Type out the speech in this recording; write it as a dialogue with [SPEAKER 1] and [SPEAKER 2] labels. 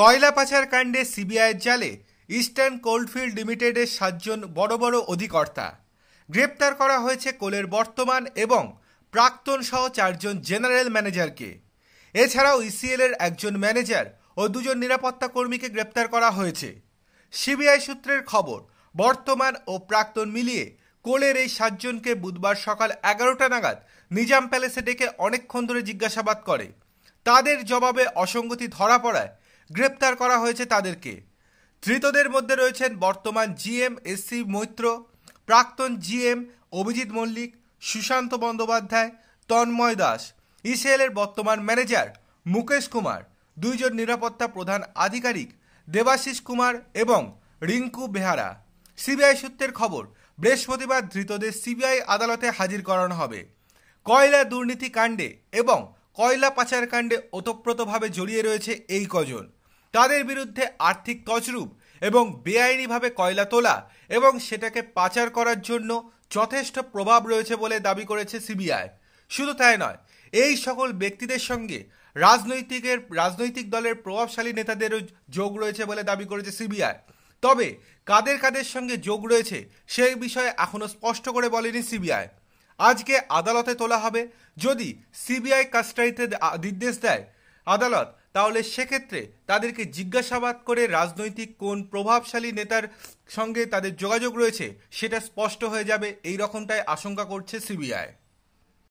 [SPEAKER 1] কয়লা পাচার কাণ্ডে সিবিআইয়ের জালে ইস্টার্ন কোল্ডফিল্ড লিমিটেডের সাতজন বড় বড় অধিকর্তা গ্রেপ্তার করা হয়েছে কোলের বর্তমান এবং প্রাক্তন সহ চারজন জেনারেল ম্যানেজারকে এছাড়াও ইসিএলের একজন ম্যানেজার ও দুজন নিরাপত্তা কর্মীকে গ্রেপ্তার করা হয়েছে সিবিআই সূত্রের খবর বর্তমান ও প্রাক্তন মিলিয়ে কোলের এই সাতজনকে বুধবার সকাল এগারোটা নাগাদ নিজাম প্যালেসে ডেকে অনেকক্ষণ ধরে জিজ্ঞাসাবাদ করে তাদের জবাবে অসঙ্গতি ধরা পড়ায় গ্রেপ্তার করা হয়েছে তাদেরকে ধৃতদের মধ্যে রয়েছেন বর্তমান জিএম এস সি মৈত্র প্রাক্তন জিএম অভিজিৎ মল্লিক সুশান্ত বন্দ্যোপাধ্যায় তন্ময় দাস ইসিএলের বর্তমান ম্যানেজার মুকেশ কুমার দুইজন নিরাপত্তা প্রধান আধিকারিক দেবাশিস কুমার এবং রিঙ্কু বেহারা সিবিআই সূত্রের খবর বৃহস্পতিবার ধৃতদের সিবিআই আদালতে হাজির করানো হবে কয়লা দুর্নীতি কাণ্ডে এবং কয়লা পাচার কাণ্ডে ওতপ্রোতভাবে জড়িয়ে রয়েছে এই কজন তাদের বিরুদ্ধে আর্থিক তজরুপ এবং বেআইনিভাবে কয়লা তোলা এবং সেটাকে পাচার করার জন্য যথেষ্ট প্রভাব রয়েছে বলে দাবি করেছে সিবিআই শুধু তাই নয় এই সকল ব্যক্তিদের সঙ্গে রাজনৈতিকের রাজনৈতিক দলের প্রভাবশালী নেতাদেরও যোগ রয়েছে বলে দাবি করেছে সিবিআই তবে কাদের কাদের সঙ্গে যোগ রয়েছে সেই বিষয়ে এখনও স্পষ্ট করে বলেনি সিবিআই আজকে আদালতে তোলা হবে যদি সিবিআই কাস্টাডিতে নির্দেশ দেয় আদালত তাহলে সেক্ষেত্রে তাদেরকে জিজ্ঞাসাবাদ করে রাজনৈতিক কোন প্রভাবশালী নেতার সঙ্গে তাদের যোগাযোগ রয়েছে সেটা স্পষ্ট হয়ে যাবে এই রকমটাই আশঙ্কা করছে সিবিআই